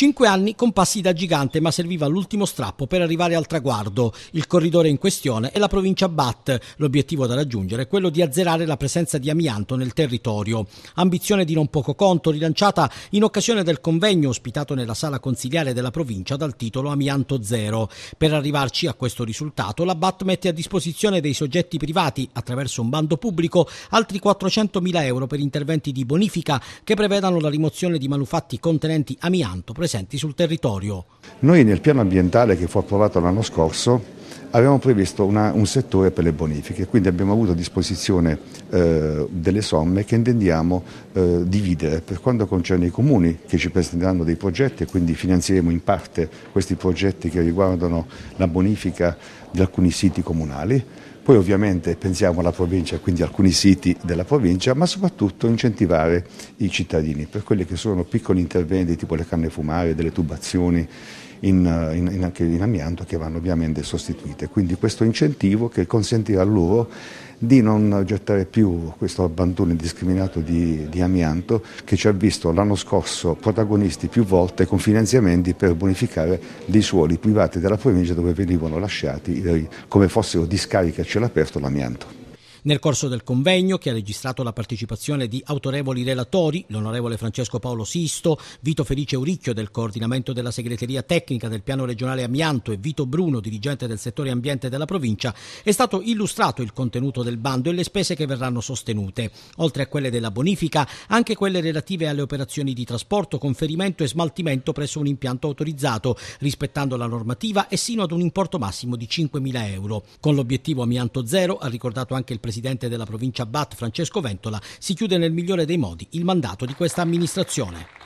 Cinque anni con passi da gigante ma serviva l'ultimo strappo per arrivare al traguardo. Il corridore in questione è la provincia Bat. L'obiettivo da raggiungere è quello di azzerare la presenza di amianto nel territorio. Ambizione di non poco conto rilanciata in occasione del convegno ospitato nella sala consiliare della provincia dal titolo Amianto Zero. Per arrivarci a questo risultato la Bat mette a disposizione dei soggetti privati attraverso un bando pubblico altri 400.000 euro per interventi di bonifica che prevedano la rimozione di manufatti contenenti amianto presenti presenti sul territorio. Noi nel piano ambientale che fu approvato l'anno scorso abbiamo previsto una, un settore per le bonifiche, quindi abbiamo avuto a disposizione eh, delle somme che intendiamo eh, dividere per quanto concerne i comuni che ci presenteranno dei progetti e quindi finanzieremo in parte questi progetti che riguardano la bonifica di alcuni siti comunali poi ovviamente pensiamo alla provincia, quindi alcuni siti della provincia, ma soprattutto incentivare i cittadini per quelli che sono piccoli interventi tipo le canne fumarie, delle tubazioni in, in, in, anche in amianto che vanno ovviamente sostituite. Quindi questo incentivo che consentirà loro di non gettare più questo abbandono indiscriminato di, di amianto che ci ha visto l'anno scorso protagonisti più volte con finanziamenti per bonificare dei suoli privati della provincia dove venivano lasciati eh, come fossero discariche a cielo aperto l'amianto. Nel corso del convegno, che ha registrato la partecipazione di autorevoli relatori, l'onorevole Francesco Paolo Sisto, Vito Felice Uricchio del coordinamento della segreteria tecnica del piano regionale amianto e Vito Bruno, dirigente del settore ambiente della provincia, è stato illustrato il contenuto del bando e le spese che verranno sostenute. Oltre a quelle della bonifica, anche quelle relative alle operazioni di trasporto, conferimento e smaltimento presso un impianto autorizzato, rispettando la normativa e sino ad un importo massimo di 5.000 euro. Con l'obiettivo amianto zero, ha ricordato anche il Presidente presidente della provincia BAT Francesco Ventola, si chiude nel migliore dei modi il mandato di questa amministrazione.